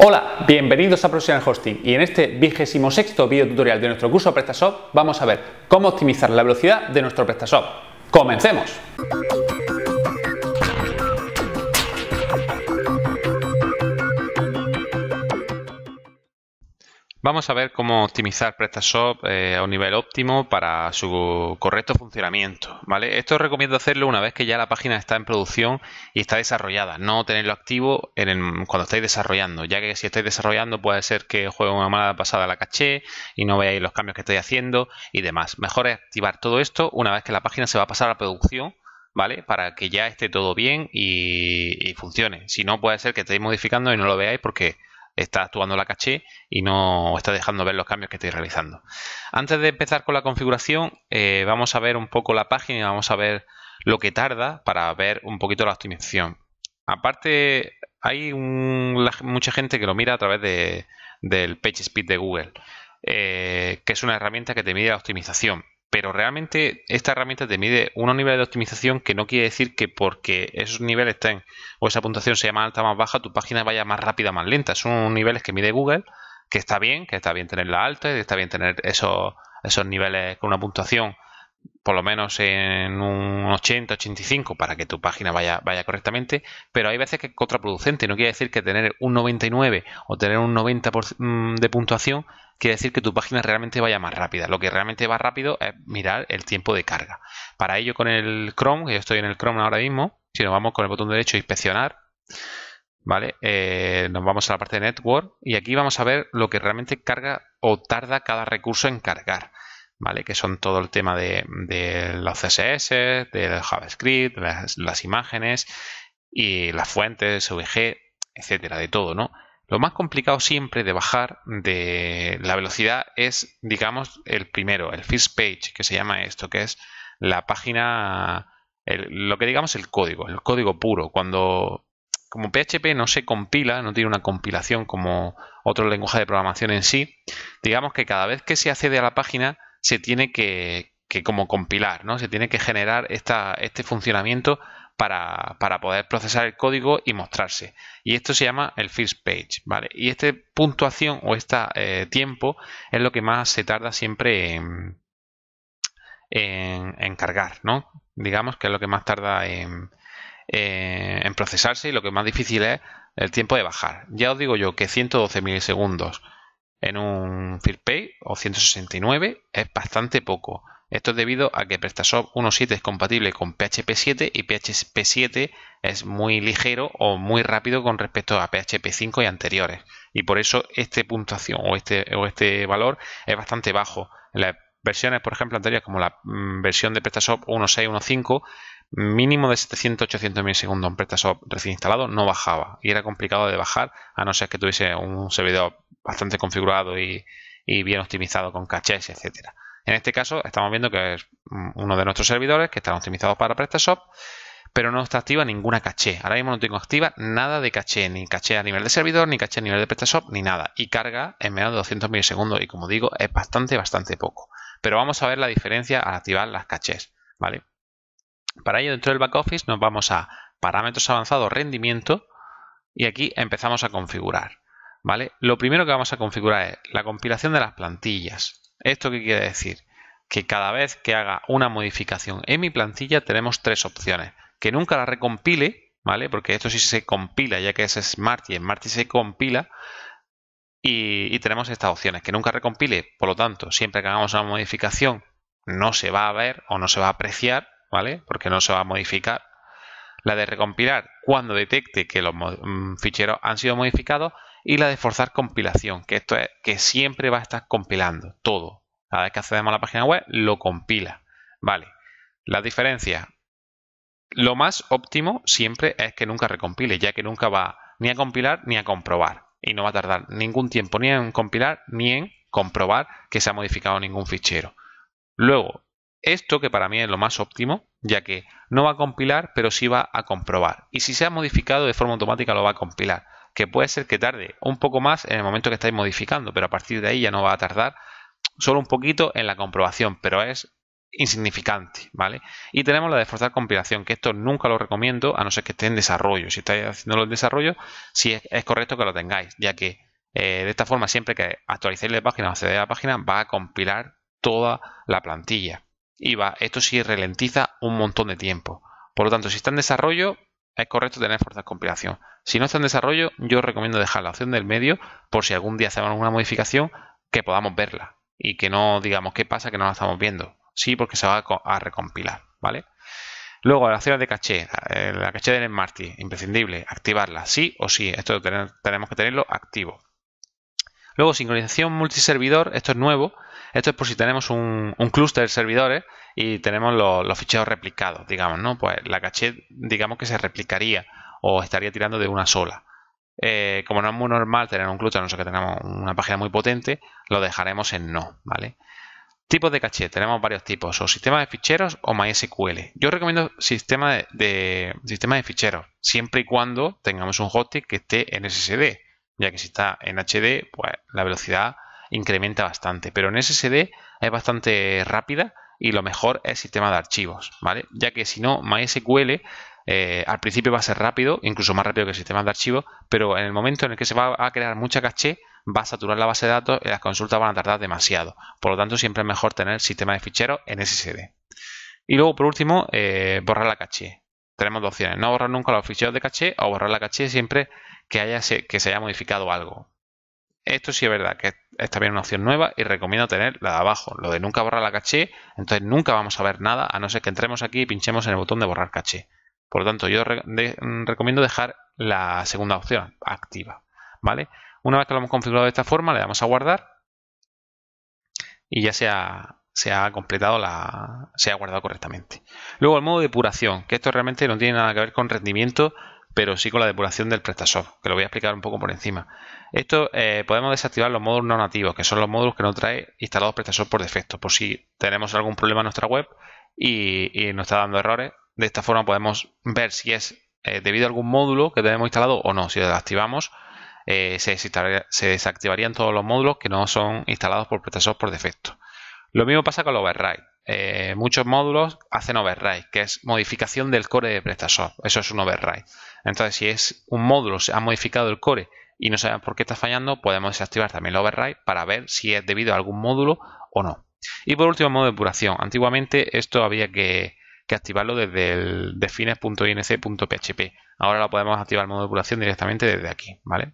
Hola, bienvenidos a Proxional Hosting y en este vigésimo sexto video tutorial de nuestro curso PrestaShop vamos a ver cómo optimizar la velocidad de nuestro PrestaShop. ¡Comencemos! Vamos a ver cómo optimizar PrestaShop eh, a un nivel óptimo para su correcto funcionamiento. ¿vale? Esto recomiendo hacerlo una vez que ya la página está en producción y está desarrollada, no tenerlo activo en cuando estáis desarrollando, ya que si estáis desarrollando puede ser que juegue una mala pasada la caché y no veáis los cambios que estáis haciendo y demás. Mejor es activar todo esto una vez que la página se va a pasar a producción. ¿Vale? Para que ya esté todo bien y funcione. Si no, puede ser que estéis modificando y no lo veáis porque está actuando la caché y no está dejando ver los cambios que estoy realizando. Antes de empezar con la configuración, eh, vamos a ver un poco la página y vamos a ver lo que tarda para ver un poquito la optimización. Aparte, hay mucha gente que lo mira a través de, del PageSpeed de Google, eh, que es una herramienta que te mide la optimización pero realmente esta herramienta te mide unos niveles de optimización que no quiere decir que porque esos niveles estén o esa puntuación sea más alta o más baja, tu página vaya más rápida o más lenta. Son niveles que mide Google, que está bien, que está bien tenerla alta, que está bien tener esos, esos niveles con una puntuación por lo menos en un 80-85 para que tu página vaya, vaya correctamente, pero hay veces que es contraproducente. No quiere decir que tener un 99 o tener un 90 mm, de puntuación quiere decir que tu página realmente vaya más rápida. Lo que realmente va rápido es mirar el tiempo de carga. Para ello con el Chrome, que yo estoy en el Chrome ahora mismo, si nos vamos con el botón derecho inspeccionar, ¿vale? Eh, nos vamos a la parte de Network y aquí vamos a ver lo que realmente carga o tarda cada recurso en cargar. ¿vale? Que son todo el tema de, los CSS, del JavaScript, las, imágenes y las fuentes, SVG, etcétera, de todo, ¿no? Lo más complicado siempre de bajar de la velocidad es, digamos, el primero, el first page, que se llama esto, que es la página, el, lo que digamos el código, el código puro. Cuando, como PHP no se compila, no tiene una compilación como otro lenguaje de programación en sí, digamos que cada vez que se accede a la página se tiene que, que como compilar, ¿no? Se tiene que generar esta, este funcionamiento para, para, poder procesar el código y mostrarse. Y esto se llama el first page, Y este puntuación o este eh, tiempo es lo que más se tarda siempre en, en, cargar, ¿no? Digamos que es lo que más tarda en, eh, en procesarse y lo que más difícil es el tiempo de bajar. Ya os digo yo que 112 milisegundos en un FearPay o 169 es bastante poco. Esto es debido a que PrestaShop 1.7 es compatible con PHP 7 y PHP 7 es muy ligero o muy rápido con respecto a PHP 5 y anteriores. Y por eso este puntuación o este, o este valor es bastante bajo. En Las versiones, por ejemplo, anteriores como la mm, versión de PrestaShop 1.6, 1.5 mínimo de 700-800 milisegundos en PrestaShop recién instalado no bajaba y era complicado de bajar a no ser que tuviese un servidor bastante configurado y, bien optimizado con cachés, etcétera. En este caso estamos viendo que es uno de nuestros servidores que están optimizados para PrestaShop pero no está activa ninguna caché. Ahora mismo no tengo activa nada de caché, ni caché a nivel de servidor, ni caché a nivel de PrestaShop, ni nada. Y carga en menos de 200 milisegundos y como digo, es bastante, bastante poco. Pero vamos a ver la diferencia al activar las cachés, ¿vale? Para ello, dentro del back office nos vamos a parámetros avanzados, rendimiento, y aquí empezamos a configurar. ¿vale? Lo primero que vamos a configurar es la compilación de las plantillas. ¿Esto qué quiere decir? Que cada vez que haga una modificación en mi plantilla tenemos tres opciones. Que nunca la recompile, ¿vale? Porque esto sí se compila, ya que es Smarty, Smarty se compila. y tenemos estas opciones. Que nunca recompile, por lo tanto, siempre que hagamos una modificación no se va a ver o no se va a apreciar ¿vale? Porque no se va a modificar. La de recompilar cuando detecte que los mm, ficheros han sido modificados. Y la de forzar compilación, que esto es que siempre va a estar compilando todo. Cada vez que accedemos a la página web, lo compila. Vale. la diferencia Lo más óptimo siempre es que nunca recompile, ya que nunca va ni a compilar ni a comprobar. Y no va a tardar ningún tiempo ni en compilar ni en comprobar que se ha modificado ningún fichero. Luego, esto que para mí es lo más óptimo, ya que no va a compilar, pero sí va a comprobar. Y si se ha modificado de forma automática lo va a compilar, que puede ser que tarde un poco más en el momento que estáis modificando, pero a partir de ahí ya no va a tardar solo un poquito en la comprobación, pero es insignificante, ¿vale? Y tenemos la de forzar compilación, que esto nunca lo recomiendo a no ser que esté en desarrollo. Si estáis haciendo el desarrollo, sí es, correcto que lo tengáis, ya que eh, de esta forma siempre que actualicéis la página o accedéis a la página va a compilar toda la plantilla y va. Esto sí ralentiza un montón de tiempo. Por lo tanto, si está en desarrollo, es correcto tener fuerza de compilación. Si no está en desarrollo, yo recomiendo dejar la opción del medio por si algún día hacemos alguna modificación que podamos verla y que no digamos qué pasa que no la estamos viendo. Sí, porque se va a recompilar, ¿vale? Luego, la opción de caché, eh, la caché de Marty, imprescindible, activarla, sí o sí, esto tenemos que tenerlo activo. Luego, sincronización multiservidor, esto es nuevo, esto es por si tenemos un, clúster de servidores y tenemos los ficheros replicados, digamos, ¿no? Pues la caché, digamos que se replicaría o estaría tirando de una sola. Eh, como no es muy normal tener un clúster, no sé que tenemos una página muy potente, lo dejaremos en no, ¿vale? Tipos de caché, tenemos varios tipos, o sistema de ficheros o MySQL. Yo recomiendo sistema de, de ficheros, siempre y cuando tengamos un hosting que esté en SSD, ya que si está en HD, pues la velocidad incrementa bastante. Pero en SSD es bastante rápida y lo mejor es sistema de archivos, ¿vale? Ya que si no, MySQL eh, al principio va a ser rápido, incluso más rápido que el sistema de archivos, pero en el momento en el que se va a crear mucha caché, va a saturar la base de datos y las consultas van a tardar demasiado. Por lo tanto, siempre es mejor tener sistema de ficheros en SSD. Y luego, por último, eh, borrar la caché. Tenemos dos opciones, no borrar nunca los ficheros de caché o borrar la caché siempre que, haya que se haya modificado algo. Esto sí es verdad que es también una opción nueva y recomiendo tener la de abajo, lo de nunca borrar la caché, entonces nunca vamos a ver nada a no ser que entremos aquí y pinchemos en el botón de borrar caché. Por lo tanto, yo mm, recomiendo dejar la segunda opción activa, ¿vale? Una vez que lo hemos configurado de esta forma, le damos a guardar y ya se ha, completado la se ha guardado correctamente. Luego el modo de depuración, que esto realmente no tiene nada que ver con rendimiento pero sí con la depuración del prestasor, que lo voy a explicar un poco por encima. Esto eh, podemos desactivar los módulos no nativos, que son los módulos que no trae instalados prestasor por defecto, por si tenemos algún problema en nuestra web y, nos está dando errores. De esta forma podemos ver si es eh, debido a algún módulo que tenemos instalado o no. Si lo eh, se, se, desactivarían todos los módulos que no son instalados por prestasor por defecto. Lo mismo pasa con el override. Eh, muchos módulos hacen override, que es modificación del core de PrestaShop. Eso es un override. Entonces, si es un módulo, se ha modificado el core y no sabemos por qué está fallando, podemos desactivar también el override para ver si es debido a algún módulo o no. Y por último, modo de depuración. Antiguamente esto había que, activarlo desde el defines.inc.php. Ahora lo podemos activar el modo de depuración directamente desde aquí, ¿vale?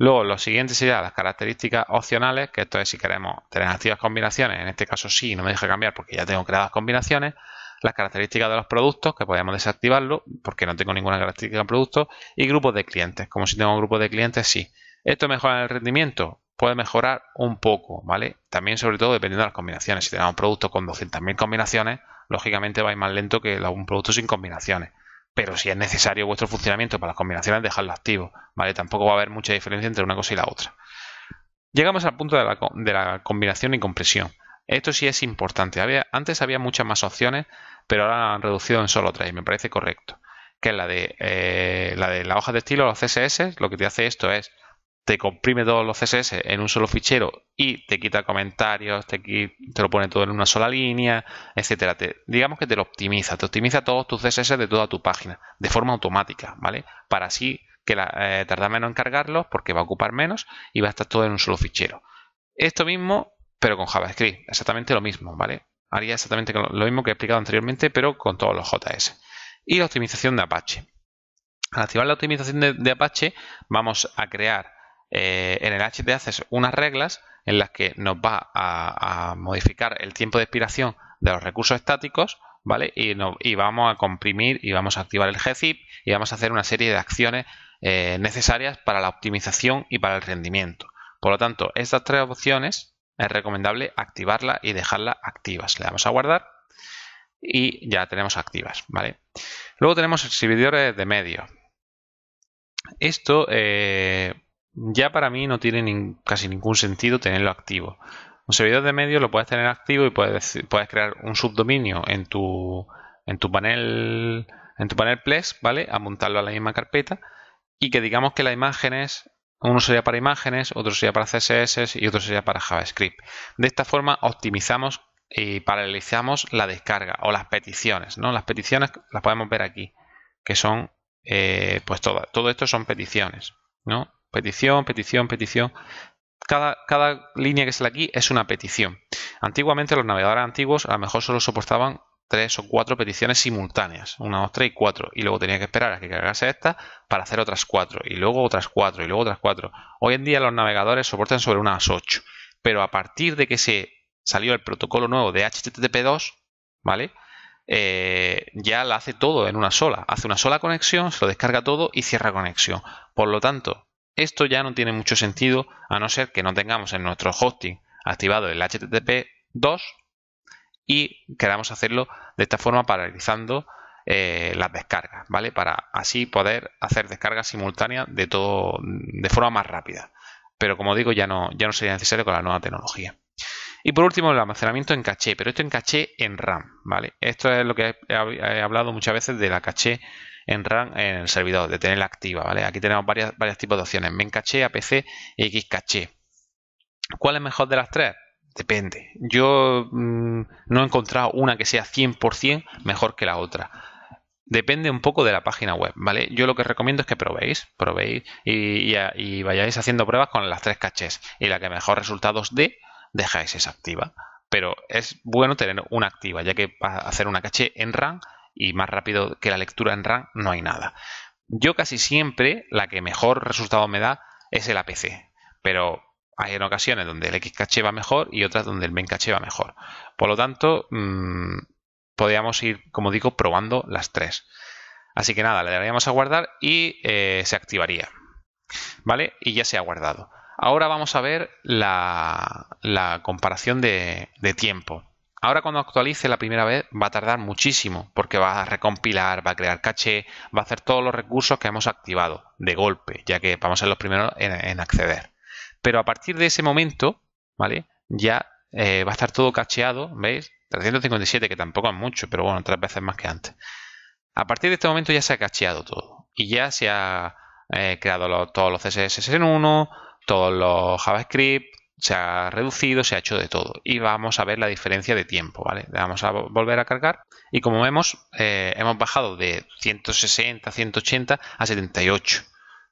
Luego, lo siguiente serían las características opcionales, que esto es si queremos tener activas combinaciones, en este caso sí, no me deja cambiar porque ya tengo creadas combinaciones, las características de los productos, que podemos desactivarlo porque no tengo ninguna característica de productos, y grupos de clientes, como si tengo un grupo de clientes, sí. ¿Esto mejora el rendimiento? Puede mejorar un poco, ¿vale? También, sobre todo, dependiendo de las combinaciones. Si tenemos un producto con 200.000 combinaciones, lógicamente va más lento que un producto sin combinaciones pero si es necesario vuestro funcionamiento para las combinaciones, dejadlo activo, ¿vale? Tampoco va a haber mucha diferencia entre una cosa y la otra. Llegamos al punto de la, combinación y compresión. Esto sí es importante. antes había muchas más opciones, pero ahora han reducido en solo tres me parece correcto. Que es la de, eh, la de la hoja de estilo, los CSS, lo que te hace esto es te comprime todos los CSS en un solo fichero y te quita comentarios, te, te lo pone todo en una sola línea, etcétera. digamos que te lo optimiza, te optimiza todos tus CSS de toda tu página de forma automática, ¿vale? Para así que la, eh, menos en cargarlos porque va a ocupar menos y va a estar todo en un solo fichero. Esto mismo, pero con JavaScript, exactamente lo mismo, ¿vale? Haría exactamente lo mismo que he explicado anteriormente, pero con todos los JS. Y la optimización de Apache. Al activar la optimización de Apache, vamos a crear eh, en el HT haces unas reglas en las que nos va a, modificar el tiempo de expiración de los recursos estáticos, ¿vale? Y, vamos a comprimir y vamos a activar el GZIP y vamos a hacer una serie de acciones eh, necesarias para la optimización y para el rendimiento. Por lo tanto, estas tres opciones es recomendable activarlas y dejarlas activas. Le damos a guardar y ya tenemos activas, ¿vale? Luego tenemos exhibidores de medio. Esto eh, ya para mí no tiene casi ningún sentido tenerlo activo. Un servidor de medios lo puedes tener activo y puedes, puedes crear un subdominio en tu, en tu panel en tu panel Plex, ¿vale? A montarlo a la misma carpeta y que digamos que las imágenes, uno sería para imágenes, otro sería para CSS y otro sería para JavaScript. De esta forma optimizamos y paralelizamos la descarga o las peticiones, ¿no? Las peticiones las podemos ver aquí, que son, eh, pues todas, todo esto son peticiones, ¿no? Petición, petición, petición. Cada, cada línea que sale aquí es una petición. Antiguamente los navegadores antiguos a lo mejor solo soportaban tres o cuatro peticiones simultáneas. Una, dos, tres y cuatro. Y luego tenía que esperar a que cargase esta para hacer otras cuatro. Y luego otras cuatro. Y luego otras cuatro. Hoy en día los navegadores soportan sobre unas ocho. Pero a partir de que se salió el protocolo nuevo de HTTP2, ¿vale? Eh, ya la hace todo en una sola. Hace una sola conexión, se lo descarga todo y cierra conexión. Por lo tanto, esto ya no tiene mucho sentido a no ser que no tengamos en nuestro hosting activado el HTTP 2 y queramos hacerlo de esta forma paralizando eh, las descargas, ¿vale? Para así poder hacer descargas simultáneas de todo de forma más rápida. Pero como digo, ya no, ya no sería necesario con la nueva tecnología. Y por último, el almacenamiento en caché, pero esto en caché en RAM, ¿vale? Esto es lo que he hablado muchas veces de la caché en en el servidor, de tenerla activa, ¿vale? Aquí tenemos varias, varios tipos de opciones, Ven caché, APC y X caché. ¿Cuál es mejor de las tres? Depende. Yo mm, no he encontrado una que sea 100% mejor que la otra. Depende un poco de la página web, ¿vale? Yo lo que recomiendo es que probéis, probéis y, vayáis haciendo pruebas con las tres cachés y la que mejor resultados dé, dejáis esa activa. Pero es bueno tener una activa, ya que para hacer una caché en RAM y más rápido que la lectura en RAM no hay nada. Yo casi siempre la que mejor resultado me da es el APC, pero hay en ocasiones donde el Xcache va mejor y otras donde el caché va mejor. Por lo tanto, mm, podríamos ir, como digo, probando las tres. Así que nada, le daríamos a guardar y eh, se activaría. ¿Vale? Y ya se ha guardado. Ahora vamos a ver la, comparación de tiempo. Ahora cuando actualice la primera vez va a tardar muchísimo porque va a recompilar, va a crear caché, va a hacer todos los recursos que hemos activado de golpe, ya que vamos a ser los primeros en, acceder. Pero a partir de ese momento, ¿vale? Ya eh, va a estar todo cacheado, ¿veis? 357, que tampoco es mucho, pero bueno, tres veces más que antes. A partir de este momento ya se ha cacheado todo y ya se ha eh, creado todos los CSS en uno, todos los JavaScript, se ha reducido, se ha hecho de todo. Y vamos a ver la diferencia de tiempo, ¿vale? vamos a volver a cargar y como vemos, eh, hemos bajado de 160, 180 a 78.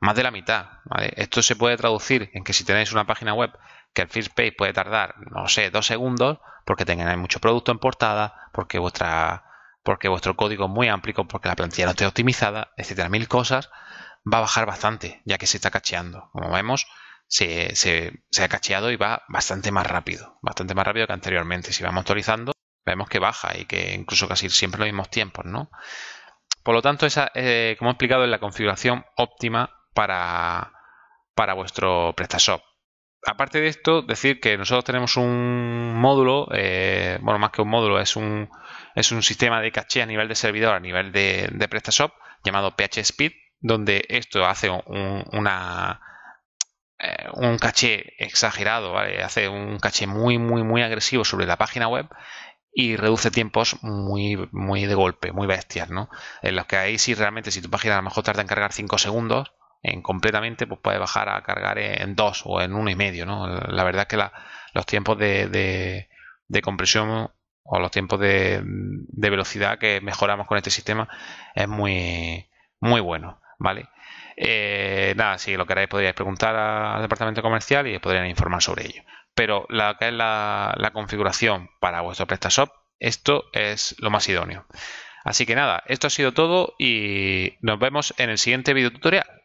Más de la mitad, Esto se puede traducir en que si tenéis una página web que el first page puede tardar, no sé, dos segundos, porque tengáis mucho producto en portada, porque vuestra porque vuestro código es muy amplio, porque la plantilla no está optimizada, etcétera, mil cosas, va a bajar bastante, ya que se está cacheando. Como vemos, se, ha cacheado y va bastante más rápido, bastante más rápido que anteriormente. Si vamos actualizando, vemos que baja y que incluso casi siempre los mismos tiempos, ¿no? Por lo tanto, esa, eh, como he explicado, es la configuración óptima para, para vuestro PrestaShop. Aparte de esto, decir que nosotros tenemos un módulo, eh, bueno, más que un módulo, es un, es un sistema de caché a nivel de servidor, a nivel de, PrestaShop, llamado PHSpeed, donde esto hace una, eh, un caché exagerado, ¿vale? hace un caché muy, muy, muy agresivo sobre la página web y reduce tiempos muy, muy de golpe, muy bestias, ¿no? En los que ahí si realmente, si tu página a lo mejor tarda en cargar 5 segundos, en completamente, pues puede bajar a cargar en 2 o en uno y medio, ¿no? La verdad es que los tiempos de, de, compresión o los tiempos de, de, velocidad que mejoramos con este sistema es muy, muy bueno, ¿vale? Eh, nada, si lo queréis podríais preguntar al departamento comercial y podrían informar sobre ello. Pero la que es la, la configuración para vuestro PrestaShop, esto es lo más idóneo. Así que nada, esto ha sido todo y nos vemos en el siguiente video tutorial.